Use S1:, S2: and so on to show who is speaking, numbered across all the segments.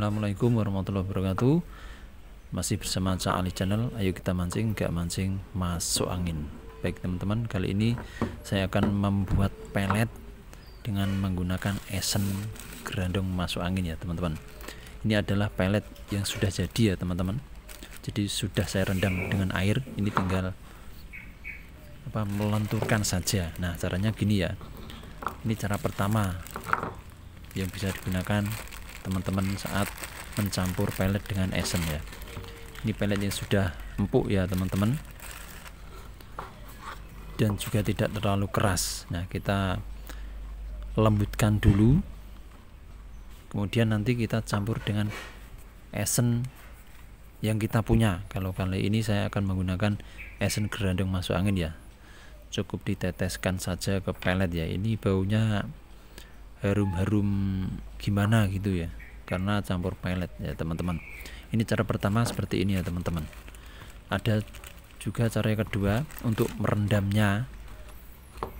S1: Assalamualaikum warahmatullahi wabarakatuh Masih bersama Cak Ali Channel Ayo kita mancing, gak mancing, masuk angin Baik teman-teman, kali ini saya akan membuat pelet Dengan menggunakan esen gerandong masuk angin ya teman-teman Ini adalah pelet yang sudah jadi ya teman-teman Jadi sudah saya rendam dengan air Ini tinggal apa melenturkan saja Nah caranya gini ya Ini cara pertama yang bisa digunakan teman-teman saat mencampur pelet dengan esen ya ini peletnya sudah empuk ya teman-teman dan juga tidak terlalu keras nah kita lembutkan dulu kemudian nanti kita campur dengan esen yang kita punya kalau kali ini saya akan menggunakan esen gerandong masuk angin ya cukup diteteskan saja ke pelet ya ini baunya harum-harum gimana gitu ya karena campur pelet ya teman-teman ini cara pertama seperti ini ya teman-teman ada juga cara yang kedua untuk merendamnya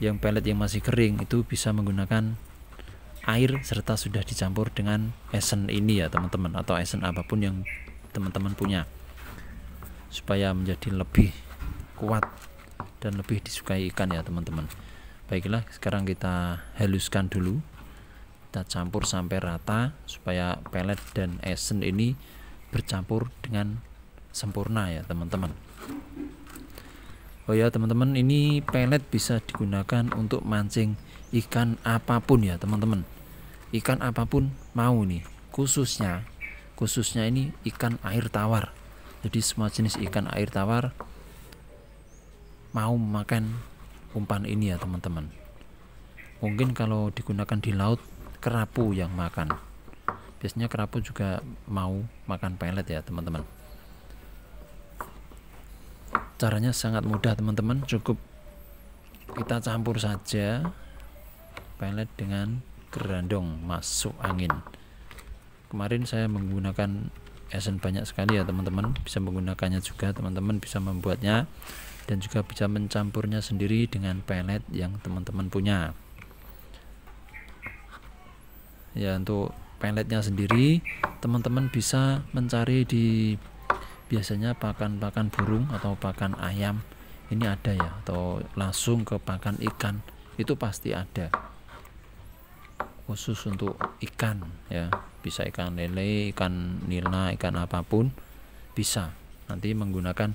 S1: yang pelet yang masih kering itu bisa menggunakan air serta sudah dicampur dengan esen ini ya teman-teman atau esen apapun yang teman-teman punya supaya menjadi lebih kuat dan lebih disukai ikan ya teman-teman baiklah sekarang kita haluskan dulu kita campur sampai rata supaya pelet dan esen ini bercampur dengan sempurna ya teman-teman Oh ya teman-teman ini pelet bisa digunakan untuk mancing ikan apapun ya teman-teman ikan apapun mau nih khususnya khususnya ini ikan air tawar jadi semua jenis ikan air tawar mau makan umpan ini ya teman-teman mungkin kalau digunakan di laut kerapu yang makan biasanya kerapu juga mau makan pelet ya teman-teman caranya sangat mudah teman-teman cukup kita campur saja pelet dengan gerandong masuk angin kemarin saya menggunakan esen banyak sekali ya teman-teman bisa menggunakannya juga teman-teman bisa membuatnya dan juga bisa mencampurnya sendiri dengan pelet yang teman-teman punya ya untuk pelletnya sendiri teman-teman bisa mencari di biasanya pakan-pakan burung atau pakan ayam ini ada ya atau langsung ke pakan ikan itu pasti ada khusus untuk ikan ya bisa ikan lele ikan nila ikan apapun bisa nanti menggunakan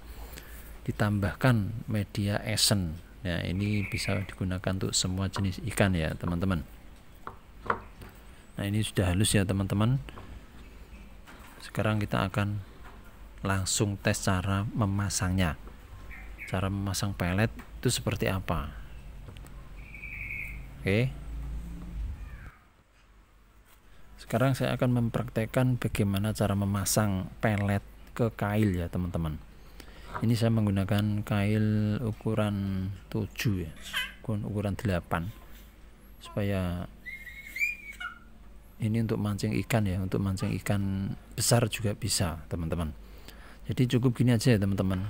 S1: ditambahkan media esen ya ini bisa digunakan untuk semua jenis ikan ya teman-teman nah ini sudah halus ya teman-teman sekarang kita akan langsung tes cara memasangnya cara memasang pelet itu seperti apa oke sekarang saya akan mempraktekkan bagaimana cara memasang pelet ke kail ya teman-teman ini saya menggunakan kail ukuran 7 ya ukuran 8 supaya ini untuk mancing ikan ya untuk mancing ikan besar juga bisa teman-teman jadi cukup gini aja ya teman-teman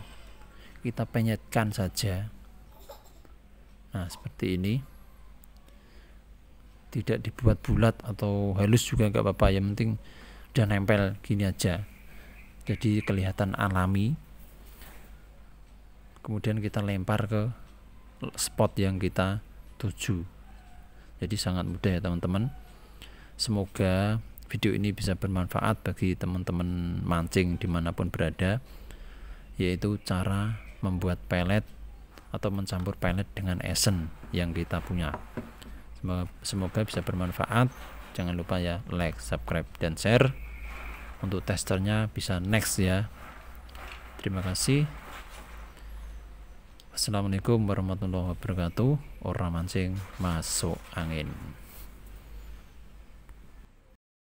S1: kita penyetkan saja nah seperti ini tidak dibuat bulat atau halus juga nggak apa-apa ya, penting udah nempel gini aja jadi kelihatan alami kemudian kita lempar ke spot yang kita tuju jadi sangat mudah ya teman-teman Semoga video ini bisa bermanfaat bagi teman-teman mancing dimanapun berada, yaitu cara membuat pelet atau mencampur pelet dengan esen yang kita punya. Semoga, semoga bisa bermanfaat. Jangan lupa ya like, subscribe, dan share. Untuk testernya bisa next ya. Terima kasih. Assalamualaikum warahmatullahi wabarakatuh. Orang mancing masuk angin.